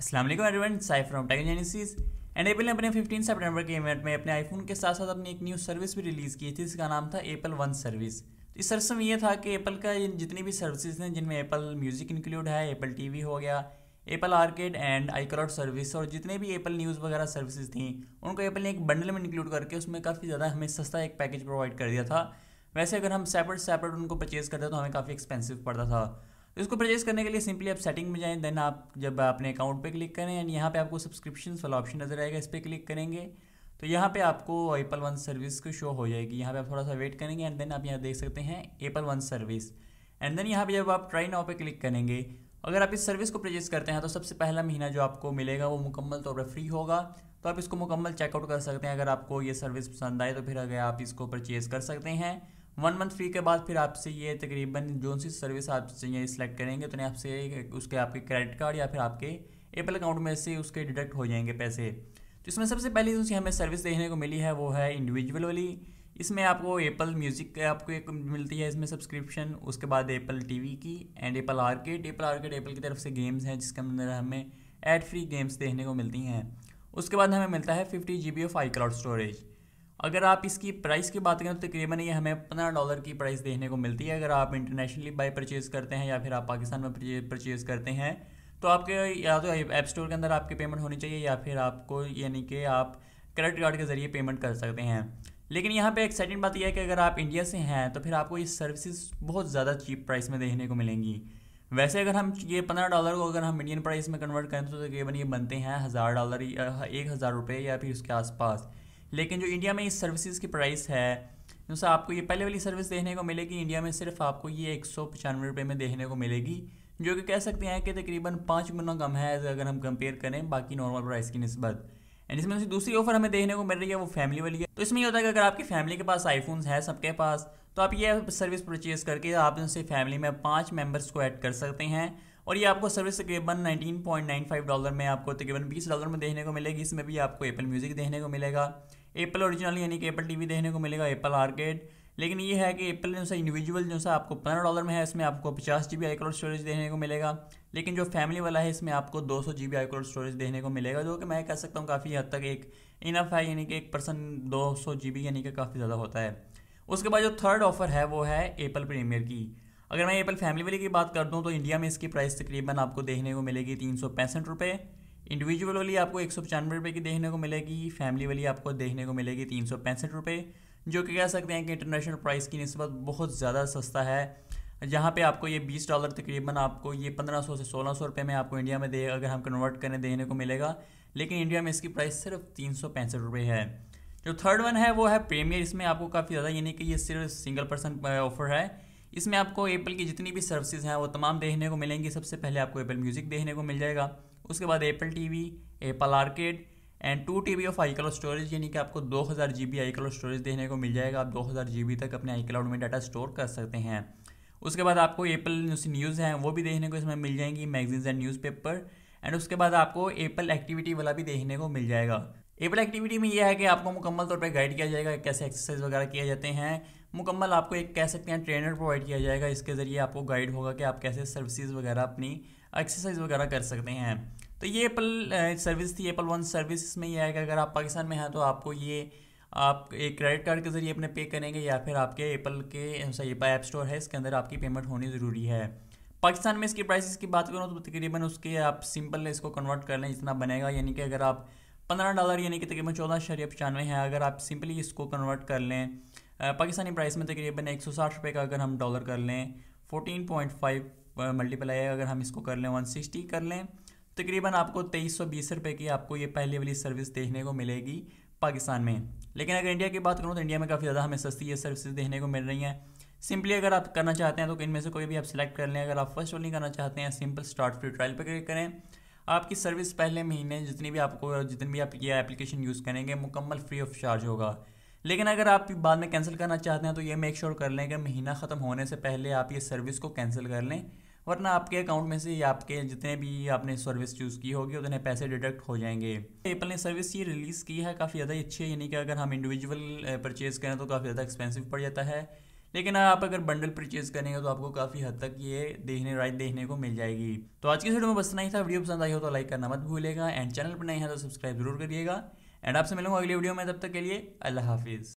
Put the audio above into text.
Aslam Advent साइफ्राम टेक्नोजेनेसिस and Apple ने अपने 15 सितंबर के इवेंट में अपने आईफोन के साथ साथ अपनी एक न्यू सर्विस भी रिलीज़ की थी जिसका नाम था एप्पल वन सर्विस तो इस सर्विस में ये था कि एप्पल का जितनी भी सर्विसेज हैं जिनमें एप्पल म्यूज़िक इंक्लूड है एप्पल टीवी हो गया Apple Arcade and iCloud service और जितने भी एप्पल न्यूज़ वगैरह सर्विसेज थी उनको एप्पल ने एक बंडल में इंक्लूड करके उसमें काफ़ी ज़्यादा हमें सस्ता एक पैकेज प्रोवाइड कर दिया था वैसे अगर हम सेपरेट सेपरेट उनको परचेज़ करते तो हमें काफ़ी एक्सपेंसिव पड़ता था इसको परचेज करने के लिए सिंपली आप सेटिंग में जाएँ देन आप जब अपने अकाउंट पे क्लिक करें एंड यहाँ पे आपको सब्सक्रिप्शन वाला ऑप्शन नज़र आएगा इस पर क्लिक करेंगे तो यहाँ पे आपको एप्पल वन सर्विस की शो हो जाएगी यहाँ पे आप थोड़ा सा वेट करेंगे एंड देन आप यहाँ देख सकते हैं Apple One service and then यहाँ पे जब आप ट्राई नाउ पे क्लिक करेंगे अगर आप इस सर्विस को परचेज करते हैं तो सबसे पहला महीना जो आपको मिलेगा वो मुकम्मल तौर पर फ्री होगा तो आप इसको मुकम्मल चेकआउट कर सकते हैं अगर आपको ये सर्विस पसंद आए तो फिर अगर आप इसको परचेज़ कर सकते हैं वन मंथ फ्री के बाद फिर आपसे ये तकरीबन जो सी सर्विस आपसे ये सिलेक्ट करेंगे तो नहीं आपसे उसके आपके क्रेडिट कार्ड या फिर आपके एपल अकाउंट में से उसके डिडक्ट हो जाएंगे पैसे तो इसमें सबसे पहली जो हमें सर्विस देखने को मिली है वो है इंडिविजुअल वाली इसमें आपको एप्पल म्यूज़िक आपको एक मिलती है इसमें सब्सक्रिप्शन उसके बाद एप्पल टीवी की and Apple Arcade Apple Arcade Apple की तरफ से गेम्स हैं जिसके अंदर हमें एड फ्री गेम्स देखने को मिलती हैं उसके बाद हमें मिलता है fifty G B of iCloud storage अगर आप इसकी प्राइस की बात करें तो तकरीबन ये हमें पंद्रह डॉलर की प्राइस देखने को मिलती है अगर आप इंटरनेशनली बाई परचेज़ करते हैं या फिर आप पाकिस्तान में परचेज़ करते हैं तो आपके या तो ऐप स्टोर के अंदर आपकी पेमेंट होनी चाहिए या फिर आपको यानी कि आप क्रेडिट कार्ड के ज़रिए पेमेंट कर सकते हैं लेकिन यहाँ पे एक्साइटिंग बात यह है कि अगर आप इंडिया से हैं तो फिर आपको ये सर्विसेज बहुत ज़्यादा चीप प्राइस में देखने को मिलेंगी वैसे अगर हम ये पंद्रह डॉलर को अगर हम इंडियन प्राइस में कन्वर्ट करें तो तकरीबन ये बनते हैं हज़ार डॉलर एक हज़ार रुपये या फिर उसके आसपास लेकिन जो इंडिया में इस सर्विसेज की प्राइस है जैसे आपको ये पहले वाली सर्विस देखने को मिलेगी इंडिया में सिर्फ आपको ये एक सौ पचानवे रुपये में देखने को मिलेगी जो कि कह सकते हैं कि तकरीबन पाँच गुना कम है अगर हम कंपेयर करें बाकी नॉर्मल प्राइस की नस्बत एंड इसमें से दूसरी ऑफर हमें देखने को मिल रही है वो फैमिली वाली है तो इसमें ये होता है कि अगर आपकी फैमिली के पास आईफोन्स है सबके पास तो आप ये सर्विस परचेज करके आप उनसे फैमिली में पाँच मेम्बर्स को ऐड कर सकते हैं और ये आपको सर्विस तकरीबन फाइव डॉलर में आपको तकरीबन बीस डॉलर में देखने को मिलेगी इसमें भी आपको एपल म्यूज़िक देखने को मिलेगा एप्पल ओरिजिनल यानी कि एप्पल टीवी देखने को मिलेगा एप्पल आर्केड लेकिन ये है कि एप्पल जो सा इंडिविजुअल जो सा आपको पंद्रह डॉलर में है इसमें आपको पचास जी बी आईक्लाउड स्टोरेज देखने को मिलेगा लेकिन जो फैमिली वाला है इसमें आपको दो सौ जी बी आईक्लाउड स्टोरेज देखने को मिलेगा जो कि मैं कह सकता हूँ काफ़ी हद तक एक इनफ है यानी कि एक पर्सन दो सौ जी बी यानी कि काफ़ी ज़्यादा होता है उसके बाद जो थर्ड ऑफर है वो है एप्पल प्रीमियर की अगर मैं एप्पल फैमिली वाली की बात कर दूँ तो इंडिया में इसकी प्राइस तकरीबन आपको देखने को मिलेगी तीन सौ पैंसठ रुपये इंडिविजुअल वाली आपको एक सौ पचानवे रुपये की देखने को मिलेगी फैमिली वाली आपको देखने को मिलेगी तीन सौ पैंसठ रुपये जो कि कह सकते हैं कि इंटरनेशनल प्राइस की नस्बत बहुत ज़्यादा सस्ता है जहाँ पे आपको ये बीस डॉलर तकरीबन आपको ये पंद्रह सौ से सोलह सौ रुपये में आपको इंडिया में दे अगर हम कन्वर्ट करें देखने को मिलेगा लेकिन इंडिया में इसकी प्राइस सिर्फ तीन सौ पैंसठ रुपये है जो थर्ड वन है वो है प्रीमियर इसमें आपको काफ़ी ज़्यादा यानी कि ये सिर्फ सिंगल पर्सन ऑफर है इसमें आपको एप्पल की जितनी भी सर्विसेज हैं वो तमाम देखने को मिलेंगी सबसे पहले आपको एप्पल म्यूज़िक देखने को मिल जाएगा उसके बाद Apple TV Apple Arcade and two T of iCloud storage यानी कि आपको दो हज़ार G B iCloud storage देखने को मिल जाएगा आप दो हज़ार जी बी तक अपने आई क्लाउड में डाटा स्टोर कर सकते हैं उसके बाद आपको एप्पल न्यूज़ हैं वो भी देखने को इसमें मिल जाएंगी मैगजीन्स एंड न्यूज़पेपर एंड उसके बाद आपको एप्पल एक्टिविटी वाला भी देखने को मिल जाएगा एप्पल एक्टिविटी में यह है कि आपको मुकम्मल तौर पर गाइड किया जाएगा कैसे एक्सरसाइज वगैरह किए जाते हैं मुकम्मल आपको एक कह सकते हैं ट्रेनर प्रोवाइड किया जाएगा इसके ज़रिए आपको गाइड होगा कि आप कैसे सर्विसेज वगैरह अपनी एक्सरसाइज वगैरह कर सकते हैं तो ये एप्पल सर्विस थी एप्पल वन सर्विस इसमें यह है कि अगर आप पाकिस्तान में हैं तो आपको ये आप एक क्रेडिट कार्ड के ज़रिए अपने पे करेंगे या फिर आपके एप्पल के सही ऐप स्टोर है इसके अंदर आपकी पेमेंट होनी ज़रूरी है पाकिस्तान में इसकी प्राइस की बात करूँ तो तकरीबन उसके आप सिंपल इसको कन्वर्ट कर लें जितना बनेगा यानी कि अगर आप पंद्रह डॉलर यानी कि तकरीबन चौदह शरीय पचानवे हैं अगर आप सिंपली इसको कन्वर्ट कर लें पाकिस्तानी प्राइस में तकरीबन एक सौ साठ रुपये का अगर हम डॉलर कर लें फोटीन पॉइंट फाइव मल्टीप्लाई अगर हम इसको कर लें 160 कर लें तकरीबन आपको तेईस सौ बीस रुपये की आपको ये पहली वाली सर्विस देखने को मिलेगी पाकिस्तान में लेकिन अगर इंडिया की बात करूँ तो इंडिया में काफ़ी ज़्यादा हमें सस्ती ये सर्विसेज देखने को मिल रही हैं सिंपली अगर आप करना चाहते हैं तो इनमें से कोई भी आप सिलेक्ट कर लें अगर आप फर्स्ट नहीं करना चाहते हैं सिंपल स्टार्ट फ्री ट्रायल पर क्लिक करें आपकी सर्विस पहले महीने जितनी भी आपको जितनी भी आप ये एप्लीकेशन यूज़ करेंगे मुकम्मल फ्री ऑफ चार्ज होगा लेकिन अगर आप बाद में कैंसिल करना चाहते हैं तो ये मेक श्योर कर लें कि महीना ख़त्म होने से पहले आप ये सर्विस को कैंसिल कर लें वरना आपके अकाउंट में से आपके जितने भी आपने सर्विस चूज़ की होगी उतने पैसे डिडक्ट हो जाएंगे एप्पल ने सर्विस ये रिलीज़ की है काफ़ी ज़्यादा अच्छी है यानी कि अगर हम इंडिविजुअल परचेज़ करें तो काफ़ी ज़्यादा एक्सपेंसिव पड़ जाता है लेकिन आप अगर बंडल परचेज करेंगे तो आपको काफ़ी हद तक ये देखने राइट देखने को मिल जाएगी तो आज की वीडियो में बस नहीं ही था वीडियो पसंद आई हो तो लाइक करना मत भूलेगा एंड चैनल पर नहीं है तो सब्सक्राइब जरूर करिएगा एंड आपसे मिलूंगा अगली वीडियो में तब तक के लिए अल्लाह हाफिज़